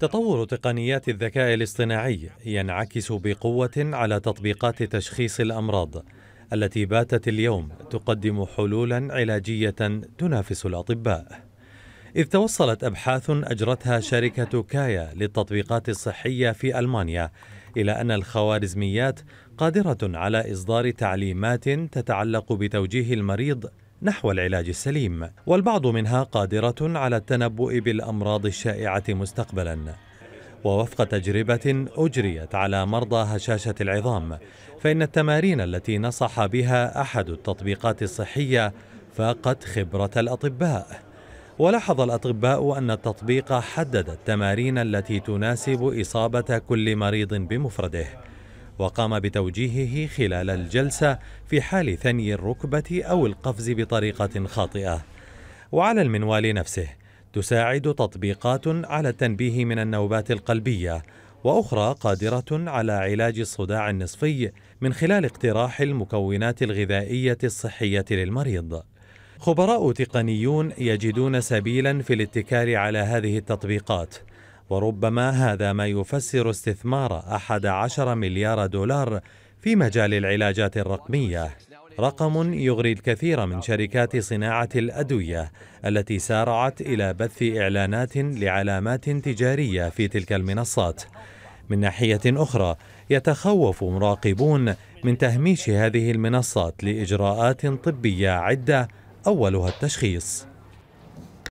تطور تقنيات الذكاء الاصطناعي ينعكس بقوة على تطبيقات تشخيص الأمراض التي باتت اليوم تقدم حلولا علاجية تنافس الأطباء إذ توصلت أبحاث أجرتها شركة كايا للتطبيقات الصحية في ألمانيا إلى أن الخوارزميات قادرة على إصدار تعليمات تتعلق بتوجيه المريض نحو العلاج السليم والبعض منها قادرة على التنبؤ بالأمراض الشائعة مستقبلا ووفق تجربة أجريت على مرضى هشاشة العظام فإن التمارين التي نصح بها أحد التطبيقات الصحية فاقت خبرة الأطباء ولاحظ الأطباء أن التطبيق حدد التمارين التي تناسب إصابة كل مريض بمفرده وقام بتوجيهه خلال الجلسة في حال ثني الركبة أو القفز بطريقة خاطئة وعلى المنوال نفسه تساعد تطبيقات على التنبيه من النوبات القلبية وأخرى قادرة على علاج الصداع النصفي من خلال اقتراح المكونات الغذائية الصحية للمريض خبراء تقنيون يجدون سبيلا في الاتكال على هذه التطبيقات وربما هذا ما يفسر استثمار أحد عشر مليار دولار في مجال العلاجات الرقمية رقم يغري الكثير من شركات صناعة الأدوية التي سارعت إلى بث إعلانات لعلامات تجارية في تلك المنصات من ناحية أخرى يتخوف مراقبون من تهميش هذه المنصات لإجراءات طبية عدة أولها التشخيص